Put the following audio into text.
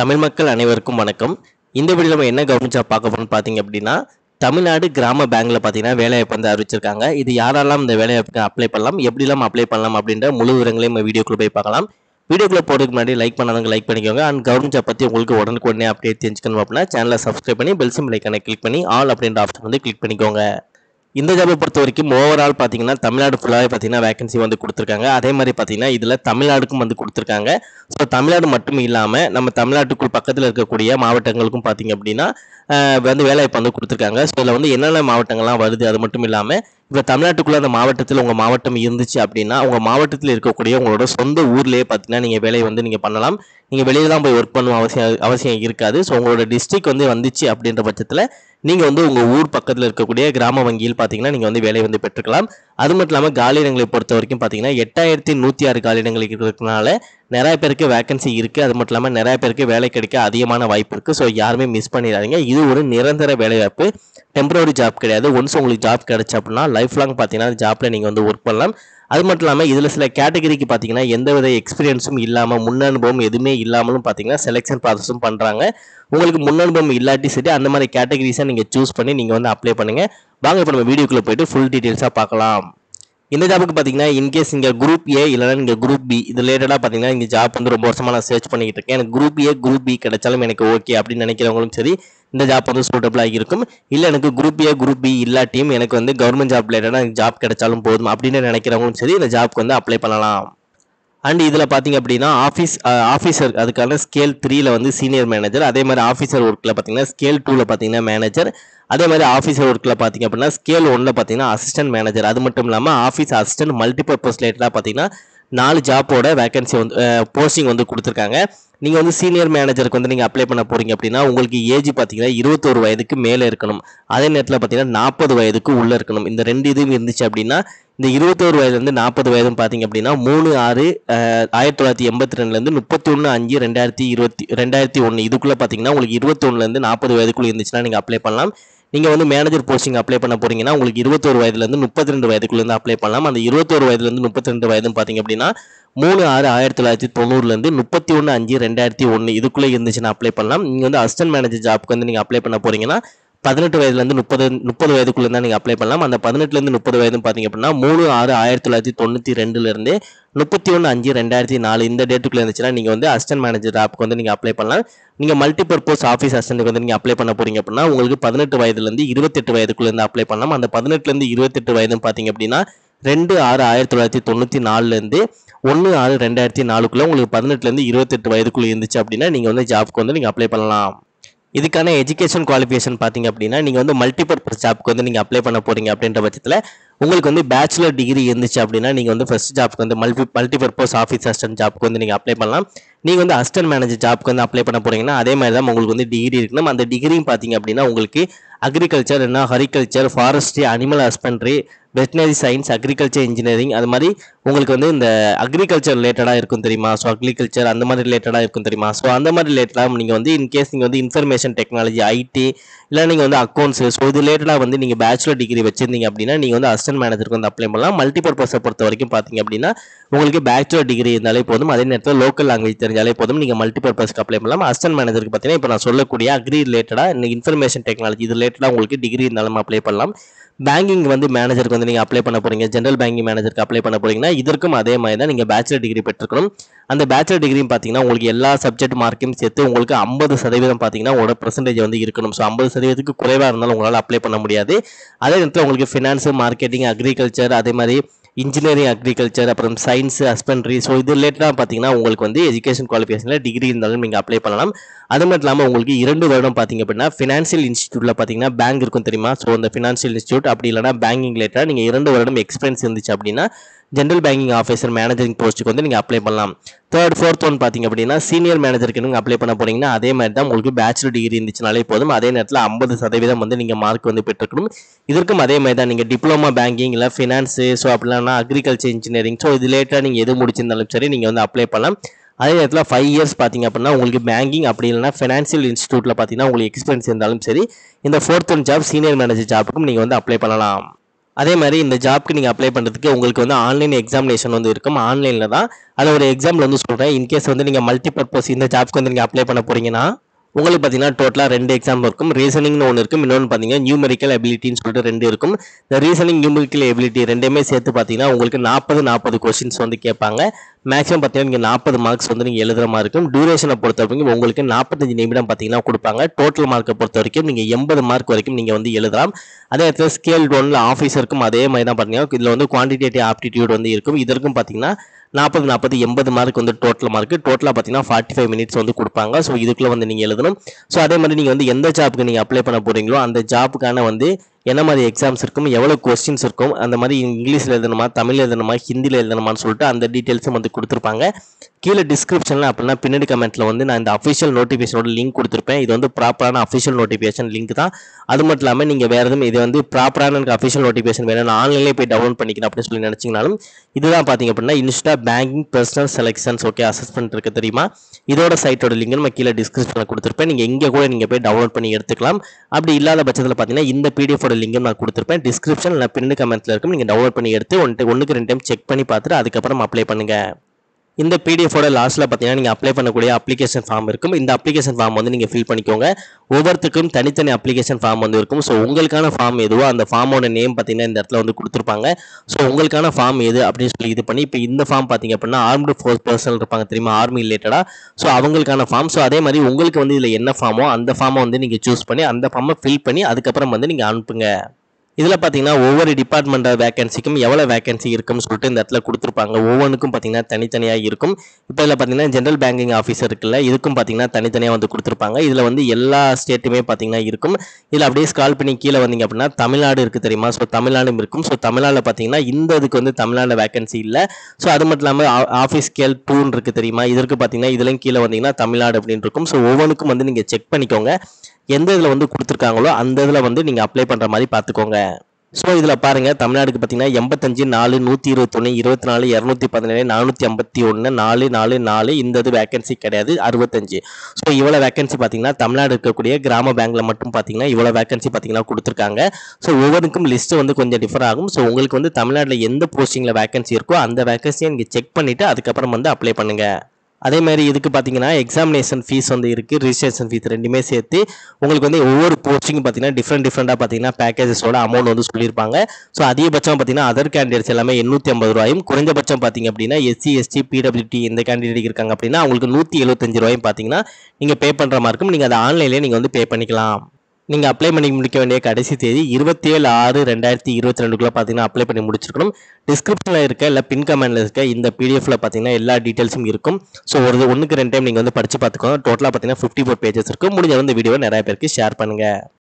தமிழ் மக்கள் அனைவருக்கும் வணக்கம் இந்த வீடியோ நம்ம என்ன கவனிச்சா பார்க்க போகிறோம்னு பார்த்தீங்க அப்படின்னா தமிழ்நாடு கிராம பேங்க்கில் பார்த்தீங்கன்னா வேலைவாய்ப்பு வந்து அறிவிச்சிருக்காங்க இது யாரெல்லாம் இந்த வேலைவாய்ப்புக்கு அப்ளை பண்ணலாம் எப்படிலாம் அப்ளை பண்ணலாம் அப்படின்ற முழு விவரங்களையும் வீடியோக்குள்ள போய் பார்க்கலாம் வீடியோக்குள்ள போறதுக்கு முன்னாடி லைக் பண்ணாதவங்க லைக் பண்ணிக்கோங்க அண்ட் கவர்மெண்ட் ஜாப் பற்றி உங்களுக்கு உடனுக்கு உடனே அப்டேட் தெரிஞ்சுக்கணும் அப்படின்னா சேனலை சப்ஸ்கிரைப் பண்ணி பெல்சிம் லைக்கனை கிளிக் பண்ணி ஆல் அப்படின்ற ஆப்ஷன் வந்து கிளிக் பண்ணிக்கோங்க இந்த ஜாபை பொறுத்த வரைக்கும் ஓவரால் பார்த்தீங்கன்னா தமிழ்நாடு ஃபுல்லாகவே பார்த்தீங்கன்னா வேகன்சி வந்து கொடுத்துருக்காங்க அதே மாதிரி பார்த்தீங்கன்னா இதில் தமிழ்நாடுக்கும் வந்து கொடுத்துருக்காங்க ஸோ தமிழ்நாடு மட்டும் இல்லாமல் நம்ம தமிழ்நாட்டுக்குள் பக்கத்தில் இருக்கக்கூடிய மாவட்டங்களுக்கும் பார்த்தீங்க அப்படின்னா வந்து வேலைவாய்ப்பு வந்து கொடுத்துருக்காங்க ஸோ இதில் வந்து என்னென்ன மாவட்டங்கள்லாம் வருது அது மட்டும் இல்லாமல் இப்போ தமிழ்நாட்டுக்குள்ளே அந்த மாவட்டத்தில் உங்கள் மாவட்டம் இருந்துச்சு அப்படின்னா உங்கள் மாவட்டத்தில் இருக்கக்கூடிய உங்களோட சொந்த ஊர்லேயே பார்த்தீங்கன்னா நீங்கள் வேலையை வந்து நீங்கள் பண்ணலாம் நீங்கள் வெளியில் தான் போய் ஒர்க் பண்ணணும் அவசியம் அவசியம் இருக்காது ஸோ உங்களோட டிஸ்ட்ரிக் வந்து வந்துச்சு அப்படின்ற பட்சத்தில் நீங்கள் வந்து உங்கள் ஊர் பக்கத்தில் இருக்கக்கூடிய கிராம வங்கியில் பார்த்தீங்கன்னா நீங்கள் வந்து வேலையை வந்து பெற்றுக்கலாம் அது மட்டும் இல்லாமல் காலியிடங்களை பொறுத்த வரைக்கும் பார்த்தீங்கன்னா எட்டாயிரத்தி நூற்றி ஆறு காலியிடங்கள் இருக்கிறதுனால நிறைய பேருக்கு வேக்கன்சி இருக்குது அது மட்டும் இல்லாமல் நிறைய பேருக்கு வேலை கிடைக்க அதிகமான வாய்ப்பு இருக்குது ஸோ யாருமே மிஸ் பண்ணிடாதீங்க இது ஒரு நிரந்தர வேலைவாய்ப்பு டெம்பரரி ஜாப் கிடையாது ஒன்ஸ் உங்களுக்கு ஜாப் கிடச்சி அப்படின்னா லைஃப் லாங் பார்த்தீங்கன்னா ஜாப்பில் நீங்கள் வந்து ஒர்க் பண்ணலாம் அது மட்டும் இல்லாமல் இதில் சில கேட்டகரிக்கு பார்த்தீங்கன்னா எந்தவித எக்ஸ்பீரியன்ஸும் இல்லாமல் முன் அனுபவம் எதுவுமே இல்லாமலும் பார்த்தீங்கன்னா செலெக்ஷன் ப்ராசஸும் பண்ணுறாங்க உங்களுக்கு முன் அனுபவம் இல்லாட்டி சரி அந்த மாதிரி கேட்டகரிஸாக நீங்கள் சூஸ் பண்ணி நீங்கள் வந்து அப்ளை பண்ணுங்கள் வாங்க இப்போ நம்ம வீடியோக்குள்ளே போயிட்டு ஃபுல் டீட்டெயில்ஸாக பார்க்கலாம் இந்த ஜாபுக்கு பார்த்தீங்கன்னா இன்கேஸ் இங்கே குரூப் ஏ இல்லைனா இங்கே குரூப் பி இது ரிலேட்டடாக பார்த்தீங்கன்னா இங்கே ஜாப் வந்து ரொம்ப வருஷமாக நான் சர்ச் பண்ணிக்கிட்டு இருக்கேன் எனக்கு குரூப் ஏ குரூப் பி கிடைச்சாலும் எனக்கு ஓகே அப்படின்னு நினைக்கிறவங்களும் சரி இந்த ஜாப் வந்து சூட்டபிளாக இருக்கும் இல்லை எனக்கு குரூப் ஏ குரூப் பி இல்லாட்டியும் எனக்கு வந்து கவர்மெண்ட் ஜாப் ரிலேட்டடாக ஜாப் கிடைச்சாலும் போதும் அப்படின்னு நினைக்கிறவங்களும் சரி இந்த ஜாப்க்கு வந்து அப்ளை பண்ணலாம் அண்ட் இதில் பார்த்தீங்க அப்படின்னா ஆஃபீஸ் ஆஃபீஸர் அதுக்கான ஸ்கேல் த்ரீல வந்து சீனியர் மேனேஜர் அதே மாதிரி ஆஃபீஸர் ஒர்க்கில் பார்த்தீங்கன்னா ஸ்கேல் டூவில் பார்த்தீங்கன்னா மேனேஜர் அதே மாதிரி ஆஃபீஸர் ஒர்க்கில் பார்த்தீங்க அப்படின்னா ஸ்கேல் ஒன்றில் பார்த்தீங்கன்னா அசிஸ்டன்ட் மேனேஜர் அது மட்டும் இல்லாமல் ஆஃபீஸ் அசிஸ்டன்ட் மல்டிபர்பஸ் ரிலேட்டடாக பார்த்தீங்கன்னா நாலு ஜாப்போட வேகன்சி வந்து போஸ்டிங் வந்து கொடுத்துருக்காங்க நீங்கள் வந்து சீனியர் மேனேஜருக்கு வந்து நீங்கள் அப்ளை பண்ண போகிறீங்க அப்படின்னா உங்களுக்கு ஏஜ் பார்த்தீங்கன்னா இருபத்தோரு வயதுக்கு மேலே இருக்கணும் அதே நேரத்தில் பார்த்தீங்கன்னா நாற்பது வயதுக்கு உள்ளே இருக்கணும் இந்த ரெண்டு இதுவும் இருந்துச்சு அப்படின்னா இந்த இருபத்தோரு வயதுலேருந்து நாற்பது வயதும் பார்த்தீங்க அப்படின்னா மூணு ஆறு ஆயிரத்தி தொள்ளாயிரத்தி எண்பத்தி ரெண்டுலேருந்து முப்பத்தி ஒன்று அஞ்சு ரெண்டாயிரத்தி இருபத்தி ரெண்டாயிரத்தி ஒன்று இதுக்குள்ளே பார்த்தீங்கன்னா உங்களுக்கு இருபத்தொன்னுலேருந்து நாற்பது வயதுக்குள்ளே இருந்துச்சுன்னா நீங்கள் அப்ளை பண்ணலாம் நீங்கள் வந்து மேனேஜர் போஸ்டிங் அப்ளை பண்ண போகிறீங்கன்னா உங்களுக்கு இருபத்தோரு வயதுலேருந்து முப்பத்தி ரெண்டு வயதுக்குள்ளேருந்து அப்ளை பண்ணலாம் அந்த இருபத்தோரு வயதுலேருந்து முப்பத்தி ரெண்டு வயதுன்னு பார்த்தீங்க அப்படின்னா மூணு ஆறு ஆயிரத்தி தொள்ளாயிரத்தி தொண்ணூறுலேருந்து முப்பத்தி ஒன்று அஞ்சு ரெண்டாயிரத்தி ஒன்று இதுக்குள்ளே இருந்துச்சுன்னா அப்ளை பண்ணலாம் நீங்கள் வந்து அசிஸ்டன்ட் மேனேஜர் ஜாப்க்கு வந்து நீங்கள் அப்ளை பண்ண போகிறீங்கன்னா பதினெட்டு வயதுலேருந்து முப்பது முப்பது வயதுக்குள்ளே தான் நீங்கள் அப்ளை பண்ணலாம் அந்த பதினெட்டுலேருந்து முப்பது வயதுன்னு பார்த்தீங்க அப்படின்னா மூணு ஆறு ஆயிரத்தி தொள்ளாயிரத்தி தொண்ணூற்றி ரெண்டுலேருந்து முப்பத்தி ஒன்று அஞ்சு ரெண்டாயிரத்தி நாலு இந்த டேட்டுக்குள்ளே இருந்துச்சுன்னா நீங்கள் வந்து அசிஸ்டன்ட் மேனேஜர் ஜாப்க்கு வந்து நீங்கள் அப்ளை பண்ணலாம் நீங்கள் மல்டிபர்பஸ் ஆஃபீஸ் அசிஸ்டண்ட்டுக்கு வந்து நீங்கள் அப்ளை பண்ண போகிறீங்க அப்படின்னா உங்களுக்கு பதினெட்டு வயதுலேருந்து இருபத்தெட்டு வயதுக்குள்ளேருந்து அப்ளை பண்ணலாம் அந்த பதினெட்டுலேருந்து இருபத்தெட்டு வயதுன்னு பார்த்திங்க அப்படின்னா ரெண்டு ஆறு ஆயிரத்தி தொள்ளாயிரத்தி தொண்ணூற்றி நாலுலேருந்து ஒன்று ஆறு ரெண்டாயிரத்தி நாலுக்குள்ளே உங்களுக்கு பதினெட்டுலேருந்து இருபத்தெட்டு வயதுக்குள்ளே இருந்துச்சு அப்படின்னா நீங்கள் வந்து ஜாப்க்கு வந்து நீங்கள் அப்ளை பண்ணலாம் இதுக்கான எஜுகேஷன் குவாலிஃபிகேஷன் பார்த்தீங்க அப்படின்னா நீங்கள் வந்து மல்டிபர்பஸ் ஜாப்க்கு வந்து நீங்கள் அப்ளை பண்ண போகிறீங்க அப்படின்ற பட்சத்தில் உங்களுக்கு வந்து பேச்சுலர் டிகிரி இருந்துச்சு அப்படின்னா நீங்கள் வந்து ஃபஸ்ட் ஜாப்க்கு வந்து மல்டி மல்டிபர்பஸ் ஆஃபீஸ் அஸ்டன்ட் ஜாப்க்கு வந்து நீங்கள் அப்ளை பண்ணலாம் நீங்கள் வந்து அஸ்டன்ட் மேனேஜர் ஜாப்க்கு வந்து அப்ளை பண்ண போகிறீங்கன்னா அதே மாதிரி தான் உங்களுக்கு வந்து டிகிரி இருக்கணும் அந்த டிகிரியும் பார்த்தீங்க அப்படின்னா உங்களுக்கு அக்ரிகல்ச்சர் என்ன horticulture forestry animal husbandry veterinary science agriculture engineering அது மாதிரி உங்களுக்கு வந்து இந்த அக்ரிகல்ச்சர் ரிலேட்டடாக இருக்கும் தெரியுமா ஸோ அக்ரிகல்ச்சர் அந்த மாதிரி ரிலேட்டடாக இருக்கும் தெரியுமா ஸோ அந்த மாதிரி ரிலேட்டடாக நீங்கள் வந்து இன்கேஸ் நீங்கள் வந்து இன்ஃபர்மேஷன் டெக்னாலஜி ஐடி இல்லை நீங்கள் வந்து அக்கௌண்ட்ஸு ஸோ இது ரிலேட்டடாக வந்து நீங்கள் பேச்சுலர் டிகிரி வச்சிருந்தீங்க அப்படின்னா நீங்கள் வந்து அசிஸ்டன்ட் மேனேஜருக்கு வந்து அப்ளை பண்ணலாம் மல்டிபர்பஸை பொறுத்த வரைக்கும் பார்த்தீங்க அப்படின்னா உங்களுக்கு பேச்சுலர் டிகிரி இருந்தாலே போதும் அதே நேரத்தில் லோக்கல் லாங்குவேஜ் தெரிஞ்சாலே போதும் நீங்கள் மல்டிபர்பஸ்க்கு அப்ளை பண்ணலாம் அசிஸ்டன்ட் மேனேஜருக்கு பார்த்தீங்கன்னா இப்போ நான் சொல்லக்கூடிய அக்ரி ரிலேட்டடாக இன்ஃபர்மேஷன் டெக்னாலஜி இது ரிலேட்டடாக உங்களுக்கு டிகிரி இருந்தாலும் அப்ளை பண்ணலாம் பேங்கிங் வந்து மேனேஜருக்கு வந்து நீங்கள் அப்ளை பண்ண போகிறீங்க ஜென்ரல் பேங்கிங் மேனேஜருக்கு அப்ளை பண்ண போகிறீங்கன்னா இதற்கும் அதே மாதிரி தான் நீங்கள் பேச்சுலர் டிகிரி பெற்றுக்கணும் அந்த பேச்சுலர் டிகிரியும் பார்த்தீங்கன்னா உங்களுக்கு எல்லா சப்ஜெக்ட் மார்க்கையும் சேர்த்து உங்களுக்கு ஐம்பது சதவீதம் பார்த்தீங்கன்னா உங்களோட பர்சன்டேஜ் வந்து இருக்கணும் ஸோ ஐம்பது சதவீதத்துக்கு குறைவாக இருந்தாலும் உங்களால் அப்ளை பண்ண முடியாது அதே நேரத்தில் உங்களுக்கு ஃபினான்ஸு மார்க்கெட்டிங் அக்ரிகல்ச்சர் அதே மாதிரி இன்ஜினியரிங் அக்ரிகல்ச்சர் அப்புறம் சயின்ஸ் ஹஸ்பண்ட்ரி ஸோ இது ரிலேட்டடாக பார்த்தீங்கன்னா உங்களுக்கு வந்து எஜுகேஷன் குவாலிஃபிகேஷனில் டிகிரி இருந்தாலும் நீங்கள் அப்ளை பண்ணலாம் அது மட்டும் இல்லாமல் உங்களுக்கு இரண்டு வருடம் பார்த்தீங்க அப்படின்னா ஃபினான்ஷியல் இன்ஸ்டியூட்டில் பார்த்தீங்கன்னா பேங்க் இருக்கும் தெரியுமா ஸோ அந்த ஃபினான்ஷியல் இன்ஸ்டியூட் அப்படி இல்லைனா பேங்கிங் ரிலேட்டாக நீங்கள் இரண்டு வருடம் எக்ஸ்பீரியன்ஸ் இருந்துச்சு அப்படின்னா ஜென்ரல் பேங்கிங் ஆஃபீஸர் மேனேஜரிங் போஸ்ட்டுக்கு வந்து நீங்கள் அப்ளை பண்ணலாம் தேர்ட் ஃபோர்த் ஒன் பார்த்தீங்க அப்படின்னா சீனியர் மேனேஜருக்கு நீங்கள் அப்ளை பண்ண போனீங்கன்னா அதே மாதிரி தான் உங்களுக்கு பேச்சுலர் டிகிரி இருந்துச்சுனாலே போதும் அதே நேரத்தில் ஐம்பது சதவீதம் வந்து நீங்கள் மார்க் வந்து பெற்றுக்கணும் இதற்கும் அதே மாதிரி தான் நீங்கள் டிப்ளமா பேங்கிங் இல்லை ஃபினான்ஸு ஸோ அப்படிலாம் என்னென்னா அக்ரிகல்ச்சர் இன்ஜினியரிங் ஸோ இது லேட்டாக நீங்கள் எது முடிச்சிருந்தாலும் சரி நீங்கள் வந்து அப்ளை பண்ணலாம் அதே நேரத்தில் ஃபைவ் இயர்ஸ் பார்த்திங்க அப்படின்னா உங்களுக்கு பேங்கிங் அப்படி இல்லைனா ஃபினான்ஷியல் இன்ஸ்டியூட்டில் பார்த்தீங்கன்னா உங்களுக்கு எக்ஸ்பீரியன்ஸ் இருந்தாலும் சரி இந்த fourth one job senior manager ஜாப்புக்கும் நீங்கள் வந்து அப்ளை பண்ணலாம் அதே மாதிரி இந்த ஜாப்க்கு நீங்கள் அப்ளை பண்ணுறதுக்கு உங்களுக்கு வந்து ஆன்லைன் எக்ஸாமினேஷன் வந்து இருக்கும் ஆன்லைனில் தான் அதை ஒரு எக்ஸாம்பிள் வந்து சொல்கிறேன் இன்கேஸ் வந்து நீங்கள் மல்டி பர்பஸ் இந்த ஜாப்க்கு வந்து நீங்கள் அப்ளை பண்ண போகிறீங்கன்னா உங்களுக்கு பார்த்தீங்கன்னா டோட்டலாக ரெண்டு எக்ஸாம் இருக்கும் ரீசனிங்னு ஒன்று இருக்கும் இன்னொன்று பார்த்தீங்கன்னா நியூமெரிக்கல் எபிலிட்டின்னு சொல்லிட்டு ரெண்டு இருக்கும் இந்த ரீசனிங் நியூமெரிக்கல் எபிலிட்டி ரெண்டுமே சேர்த்து பார்த்தீங்கன்னா உங்களுக்கு நாற்பது நாற்பது கொஸ்டின்ஸ் வந்து கேட்பாங்க மேக்ஸிமம் பார்த்தீங்கன்னா நீங்கள் நாற்பது மார்க்ஸ் வந்து நீங்கள் எழுதுகிற மாதிரி இருக்கும் டியூரேஷனை பொறுத்த வரைக்கும் உங்களுக்கு நாற்பத்தஞ்சு நிமிடம் பார்த்தீங்கன்னா கொடுப்பாங்க டோட்டல் மார்க்கை பொறுத்த வரைக்கும் நீங்கள் எண்பது மார்க் வரைக்கும் நீங்கள் வந்து எழுதலாம் அதே இடத்துல ஸ்கேல் ஒனில் ஆஃபீஸருக்கும் அதே மாதிரி தான் பார்த்தீங்கன்னா இதில் வந்து குவான்டிடேட்டிவ் ஆப்டிடியூட் வந்து இருக்கும் இதற்கும் பார்த்தீங்கன்னா நாற்பது நாற்பது எண்பது மார்க் வந்து டோட்டல் மார்க் டோட்டலாக பார்த்தீங்கன்னா ஃபார்ட்டி ஃபைவ் மினிட்ஸ் வந்து கொடுப்பாங்க ஸோ இதுக்குள்ளே வந்து நீங்கள் எழுதணும் ஸோ அதே மாதிரி நீங்கள் வந்து எந்த ஜாப்புக்கு நீங்கள் அப்ளை பண்ண போகிறீங்களோ அந்த ஜாப்புக்கான வந்து என்ன மாதிரி எக்ஸாம்ஸ் இருக்கும் எவ்வளோ கொஸ்டின்ஸ் இருக்கும் அந்த மாதிரி இங்கிலீஷில் எழுதணுமா தமிழ் எழுதணுமா ஹிந்தியில் எழுதணுமான்னு சொல்லிட்டு அந்த டீட்டெயில்ஸும் வந்து கொடுத்துருப்பாங்க கீழே டிஸ்கிரிப்ஷனில் அப்படின்னா பின்னாடி கமெண்ட்டில் வந்து நான் இந்த அஃபிஷியல் நோட்டிஃபிகேஷனோட லிங்க் கொடுத்துருப்பேன் இது வந்து ப்ராப்பரான அஃபிஷியல் நோட்டிஃபிகேஷன் லிங்க் தான் அது மட்டும் இல்லாமல் நீங்கள் வேறு எதுவும் இது வந்து ப்ராப்பரான எனக்கு அஃபிஷியல் நோட்டிஃபிகேஷன் வேணும் ஆன்லைனில் போய் டவுன்லோட் பண்ணிக்கணும் அப்படின்னு சொல்லி நினச்சிங்கனாலும் இதுதான் பார்த்தீங்க அப்படின்னா insta banking personnel selections okay assessment இருக்க தெரியுமா இதோட சைட்டோட லிங்க் நம்ம கீழே டிஸ்கிரிப்ஷனில் கொடுத்துருப்பேன் நீங்கள் எங்கே கூட நீங்கள் போய் டவுன்லோட் பண்ணி எடுத்துக்கலாம் அப்படி இல்லாத பட்சத்தில் பார்த்தீங்கன்னா இந்த பிடிஎஃப் ஆப்போட லிங்கும் நான் கொடுத்துருப்பேன் டிஸ்கிரிப்ஷன் இல்லை பின்னு கமெண்ட்ல இருக்கும் நீங்கள் டவுன்லோட் பண்ணி எடுத்து ஒன்று ஒன்றுக்கு ரெண்டு டைம் செக் பண்ணி பார்த்துட்டு அதுக்கப்புறம் அப்ளை பண்ணுங்கள் இந்த பிடிஎஃபோட லாஸ்ட்டில் பார்த்தீங்கன்னா நீங்கள் அப்ளை பண்ணக்கூடிய அப்ளிகேஷன் ஃபார்ம் இருக்கும் இந்த அப்ளிகேஷன் ஃபார்ம் வந்து நீங்கள் ஃபில் பண்ணிக்கோங்க ஒவ்வொருத்துக்கும் தனித்தனி அப்ளிகேஷன் ஃபார்ம் வந்து இருக்கும் ஸோ உங்களுக்கான ஃபார்ம் எதுவோ அந்த ஃபார்மோட நேம் பார்த்தீங்கன்னா இந்த இடத்துல வந்து கொடுத்துருப்பாங்க ஸோ உங்களுக்கான ஃபார்ம் எது அப்படின்னு சொல்லி இது பண்ணி இப்போ இந்த ஃபார்ம் பார்த்தீங்க அப்படின்னா ஆர்ம்டு ஃபோர்ஸ் பர்சனல் இருப்பாங்க தெரியுமா ஆர்மி ரிலேட்டடாக ஸோ அவங்களுக்கான ஃபார்ம் ஸோ அதே மாதிரி உங்களுக்கு வந்து இதில் என்ன ஃபார்மோ அந்த ஃபார்மை வந்து நீங்கள் சூஸ் பண்ணி அந்த ஃபார்மை ஃபில் பண்ணி அதுக்கப்புறம் வந்து நீங்கள் அனுப்புங்க இதில் பார்த்தீங்கன்னா ஒவ்வொரு டிபார்ட்மெண்டல் வேகன்சிக்கும் எவ்வளோ வேகன்சி இருக்கும்னு சொல்லிட்டு இந்த இடத்துல கொடுத்துருப்பாங்க ஒவ்வொன்றுக்கும் பார்த்தீங்கன்னா தனித்தனியாக இருக்கும் இப்போ இதில் பார்த்தீங்கன்னா ஜென்ரல் பேங்கிங் ஆஃபீஸர் இருக்குல்ல இதுக்கும் பார்த்தீங்கன்னா தனித்தனியாக வந்து கொடுத்துருப்பாங்க இதில் வந்து எல்லா ஸ்டேட்டுமே பார்த்தீங்கன்னா இருக்கும் இதில் அப்படியே ஸ்கால் பண்ணி கீழே வந்தீங்க அப்படின்னா தமிழ்நாடு இருக்குது தெரியுமா ஸோ தமிழ்நாடும் இருக்கும் ஸோ தமிழ்நாட்டில் பார்த்தீங்கன்னா இந்த இதுக்கு வந்து தமிழ்நாடு வேகன்சி இல்லை ஸோ அது மட்டும் இல்லாமல் ஆஃபீஸ் கேல் டூன்னு இருக்குது தெரியுமா இதற்கு பார்த்தீங்கன்னா இதுலையும் கீழே வந்தீங்கன்னா தமிழ்நாடு அப்படின்னு இருக்கும் ஸோ ஒவ்வொன்றுக்கும் வந்து நீங்கள் செக் பண்ணிக்கோங்க எந்த இதில் வந்து கொடுத்துருக்காங்களோ அந்த இதில் வந்து நீங்கள் அப்ளை பண்ணுற மாதிரி பார்த்துக்கோங்க ஸோ இதில் பாருங்கள் தமிழ்நாடுக்கு பார்த்தீங்கன்னா எண்பத்தஞ்சு நாலு நூற்றி இருபத்தொன்று இருபத்தி நாலு இரநூத்தி பதினேழு நானூற்றி ஐம்பத்தி ஒன்று நாலு நாலு நாலு இந்த இது வேக்கன்சி கிடையாது அறுபத்தஞ்சு ஸோ இவ்வளோ வேக்கன்சி பார்த்தீங்கன்னா தமிழ்நாடு இருக்கக்கூடிய கிராம பேங்கில் மட்டும் பார்த்தீங்கன்னா இவ்வளோ வேக்கன்சி பார்த்தீங்கன்னா கொடுத்துருக்காங்க ஸோ ஒவ்வொருக்கும் லிஸ்ட்டு வந்து கொஞ்சம் டிஃபர் ஆகும் ஸோ உங்களுக்கு வந்து தமிழ்நாட்டில் எந்த போஸ்டிங்கில் வேக்கன்சி இருக்கோ அந்த வேக்கன்சியை நீங்கள் செக் பண்ணிவிட்டு அதுக்கப்புறம் வந்து அப்ளை பண்ணுங்கள் அதே மாதிரி இதுக்கு பார்த்தீங்கன்னா எக்ஸாமினேஷன் ஃபீஸ் வந்து இருக்குது ரிஜிஸ்ட்ரேஷன் ஃபீஸ் ரெண்டுமே சேர்த்து உங்களுக்கு வந்து ஒவ்வொரு கோச்சிங் பார்த்தீங்கன்னா டிஃப்ரெண்ட் டிஃப்ரெண்டாக பார்த்தீங்கன்னா பேக்கேஜஸோட அமௌண்ட் வந்து சொல்லியிருப்பாங்க ஸோ அதிகபட்சம் பார்த்தீங்கன்னா அதர் கேண்டிடேட்ஸ் எல்லாமே எண்ணூற்றி ஐம்பது ரூபாயும் குறைஞ்சபட்சம் பார்த்தீங்க அப்படின்னா எஸ்சி எஸ்டி பிடபிள்யூடி இந்த கேண்டிடேட் இருக்காங்க அப்படின்னா அவங்களுக்கு நூற்றி எழுபத்தஞ்சு ரூபாயும் பார்த்தீங்கன்னா நீங்கள் பே பண்ணுற மாதிரி இருக்கும் நீங்கள் அதை ஆன்லைன்லேயே நீங்கள் வந்து பே பண்ணிக்கலாம் நீங்கள் அப்ளை பண்ணி முடிக்க வேண்டிய கடைசி தேதி இருபத்தேழு ஆறு ரெண்டாயிரத்தி இருபத்தி ரெண்டுக்குள்ளே பார்த்தீங்கன்னா அப்ளை பண்ணி முடிச்சிருக்கணும் டிஸ்கிரிப்ஷனில் இருக்க இல்லை பின் கமெண்டில் இருக்க இந்த பிடிஎஃப்ல பார்த்தீங்கன்னா எல்லா டீட்டெயில்ஸும் இருக்கும் ஸோ ஒரு ஒன்றுக்கு ரெண்டு டைம் நீங்கள் வந்து படித்து பார்த்துக்கோங்க டோட்டலாக பார்த்தீங்கன்னா ஃபிஃப்டி ஃபோர் பேஜஸ் இருக்கும் முடிஞ்ச வந்து வீடியோவை நிறைய பேருக்கு ஷேர் பண்ணுங்கள்